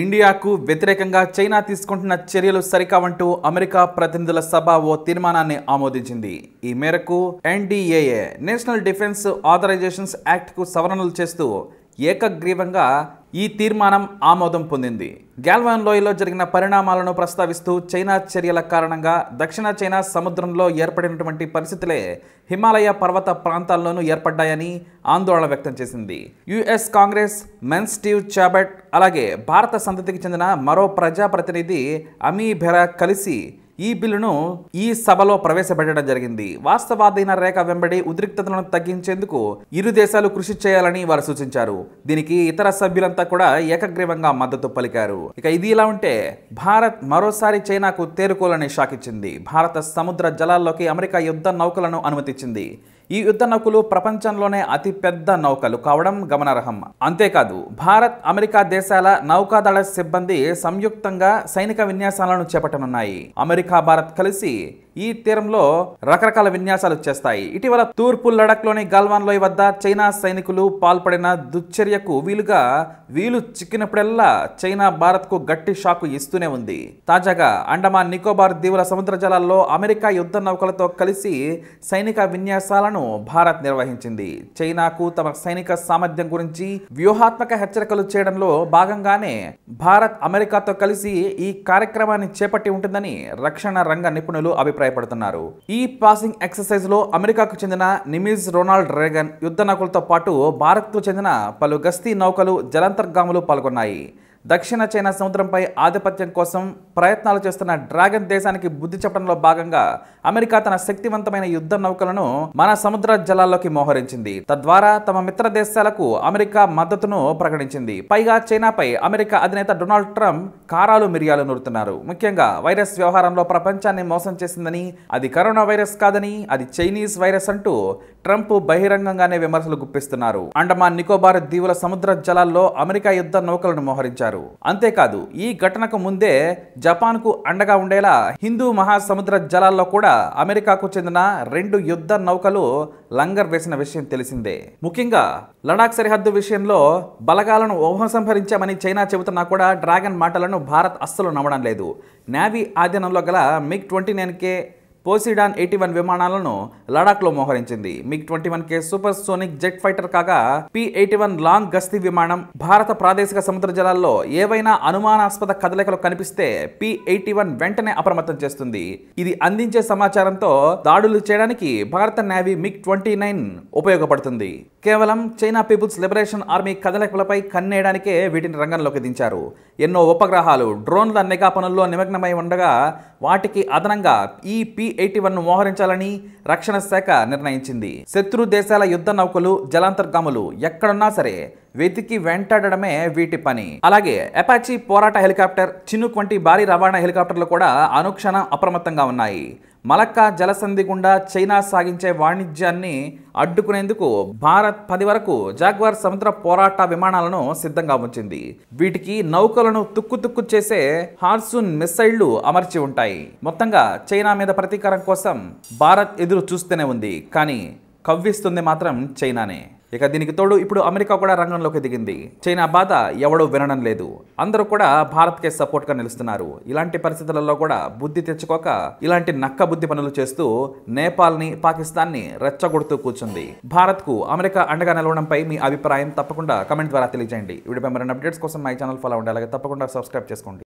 ఇండియాకు వ్యతిరేకంగా చైనా తీసుకుంటున్న చర్యలు సరికావంటూ అమెరికా ప్రతినిధుల సభ ఓ తీర్మానాన్ని ఆమోదించింది ఈ మేరకు ఎన్డీఏఏ నేషనల్ డిఫెన్స్ ఆథరైజేషన్స్ యాక్ట్కు సవరణలు చేస్తూ ఏకగ్రీవంగా ఈ తీర్మానం ఆమోదం పొందింది గ్యాల్వాన్ లోయలో జరిగిన పరిణామాలను ప్రస్తావిస్తూ చైనా చర్యల కారణంగా దక్షిణ చైనా సముద్రంలో ఏర్పడినటువంటి పరిస్థితులే హిమాలయ పర్వత ప్రాంతాల్లోనూ ఏర్పడ్డాయని ఆందోళన వ్యక్తం చేసింది US congressmen Steve Chabot అలాగే భారత సంతతికి చెందిన మరో ప్రజాప్రతినిధి అమీ భెరా కలిసి ఈ బిల్లును ఈ సభలో ప్రవేశపెట్టడం జరిగింది వాస్తవాధీన రేఖ వెంబడి ఉద్రిక్తతలను తగ్గించేందుకు ఇరు దేశాలు కృషి చేయాలని వారు సూచించారు దీనికి ఇతర సభ్యులంతా కూడా ఏకగ్రీవంగా మద్దతు పలికారు ఇక ఇది ఇలా ఉంటే భారత్ మరోసారి చైనాకు తేరుకోలని షాకిచ్చింది భారత సముద్ర జలాల్లోకి అమెరికా యుద్ధ నౌకలను అనుమతించింది ఈ యుద్ధ నౌకలు ప్రపంచంలోనే అతిపెద్ద నౌకలు కావడం గమనార్హం అంతేకాదు భారత్ అమెరికా దేశాల నౌకాదళ సిబ్బంది సంయుక్తంగా సైనిక విన్యాసాలను చేపట్టనున్నాయి అమెరికా భారత్ కలిసి ఈ తీరంలో రకరకాల విన్యాసాలు చేస్తాయి ఇటీవల తూర్పు లడక్లోని గల్వాన్ లోయ వద్ద చైనా సైనికులు పాల్పడిన దుశ్చర్యకు వీలుగా వీలు చిక్కినప్పుడల్లా చైనా భారత్కు గట్టి షాకు ఇస్తూనే ఉంది తాజాగా అండమాన్ నికోబార్ దీవుల సముద్ర జలాల్లో అమెరికా యుద్ధ నౌకలతో కలిసి సైనిక విన్యాసాలను ప్రదర్శనను భారత్ నిర్వహించింది చైనాకు తమ సైనిక సామర్థ్యం గురించి వ్యూహాత్మక హెచ్చరికలు చేయడంలో భాగంగానే భారత్ అమెరికాతో కలిసి ఈ కార్యక్రమాన్ని చేపట్టి ఉంటుందని రక్షణ రంగ నిపుణులు అభిప్రాయపడుతున్నారు ఈ పాసింగ్ ఎక్సర్సైజ్ లో అమెరికాకు చెందిన నిమిజ్ రొనాల్డ్ రేగన్ యుద్ధ నౌకలతో పాటు భారత్కు చెందిన పలు గస్తీ నౌకలు జలంతర్గాములు పాల్గొన్నాయి దక్షిణ చైనా సముద్రంపై ఆధిపత్యం కోసం ప్రయత్నాలు చేస్తున్న డ్రాగన్ దేశానికి బుద్ధి చెప్పడంలో భాగంగా అమెరికా తన శక్తివంతమైన యుద్ధ నౌకలను మన సముద్ర జలాల్లోకి మోహరించింది తద్వారా తమ మిత్ర దేశాలకు అమెరికా మద్దతును ప్రకటించింది పైగా చైనాపై అమెరికా అధినేత డొనాల్డ్ ట్రంప్ కారాలు మిరియాలు నూరుతున్నారు ముఖ్యంగా వైరస్ వ్యవహారంలో ప్రపంచాన్ని మోసం చేసిందని అది కరోనా వైరస్ కాదని అది చైనీస్ వైరస్ అంటూ ట్రంప్ బహిరంగంగానే విమర్శలు గుప్పిస్తున్నారు అండమాన్ నికోబార్ దీవుల సముద్ర జలాల్లో అమెరికా యుద్ధ నౌకలను మోహరించారు చేశారు అంతేకాదు ఈ ఘటనకు ముందే జపాన్కు అండగా ఉండేలా హిందూ మహాసముద్ర జలాల్లో కూడా అమెరికాకు చెందిన రెండు యుద్ధ నౌకలు లంగర్ వేసిన విషయం తెలిసిందే ముఖ్యంగా లడాక్ సరిహద్దు విషయంలో బలగాలను ఉపసంహరించామని చైనా చెబుతున్నా కూడా డ్రాగన్ మాటలను భారత్ అస్సలు నమ్మడం లేదు నావీ ఆధీనంలో గల MiG twenty nine K Poseidon eighty one విమానాలను లడాక్లో మోహరించింది MiG twenty one K supersonic jet fighter కాగా పి ఎయిటీ వన్ లాంగ్ గస్తీ విమానం భారత ప్రాదేశిక సముద్ర జలాల్లో ఏవైనా అనుమానాస్పద కదలికలు కనిపిస్తే పి ఎయిటీ వన్ వెంటనే అప్రమత్తం చేస్తుంది ఇది అందించే సమాచారంతో దాడులు చేయడానికి భారత నేవీ మిగ్ ట్వంటీ నైన్ ఉపయోగపడుతుంది కేవలం చైనా పీపుల్స్ లిబరేషన్ ఆర్మీ కదలికలపై కన్నేయడానికే వీటిని రంగంలోకి దించారు ఎన్నో ఉపగ్రహాలు డ్రోన్ల నిఘా పనుల్లో నిమగ్నమై ఉండగా వాటికి అదనంగా ఈ పి ఎయిటీ వన్ మోహరించాలని రక్షణ శాఖ నిర్ణయించింది శత్రు దేశాల యుద్ధ నౌకలు జలాంతర్గాములు ఎక్కడున్నా సరే వెతికి వెంటాడడమే వీటి పని అలాగే అపాచీ పోరాట హెలికాప్టర్ చినుక్ వంటి భారీ రవాణా హెలికాప్టర్లు కూడా అనుక్షణం అప్రమత్తంగా ఉన్నాయి మలక్కా జలసంధి గుండా చైనా సాగించే వాణిజ్యాన్ని అడ్డుకునేందుకు భారత్ పది వరకు జాగ్వార్ సముద్ర పోరాట విమానాలను సిద్ధంగా ఉంచింది వీటికి నౌకలను తుక్కు తుక్కు చేసే హార్సూన్ మిస్సైళ్లు అమర్చి ఉంటాయి మొత్తంగా చైనా మీద ప్రతీకారం కోసం భారత్ ఎదురు చూస్తూనే ఉంది కానీ కవ్విస్తుంది మాత్రం చైనానే ఇక దీనికి తోడు ఇప్పుడు అమెరికా కూడా రంగంలోకి దిగింది చైనా బాధ ఎవడూ వినడం లేదు అందరూ కూడా సపోర్ట్ సపోర్ట్గా నిలుస్తున్నారు ఇలాంటి పరిస్థితులలో కూడా బుద్ధి తెచ్చుకోక ఇలాంటి నక్క బుద్ధి పనులు చేస్తూ నేపాల్ని పాకిస్తాన్ని రెచ్చగొడుతూ కూర్చుంది భారత్కు అమెరికా అండగా నిలవడంపై మీ అభిప్రాయం తప్పకుండా కమెంట్ ద్వారా తెలియజేయండి వీడిపై మరిన్ని అప్డేట్స్ కోసం మై ఛానల్ ఫాలో ఉండాలి తప్పకుండా సబ్స్క్రైబ్ చేసుకోండి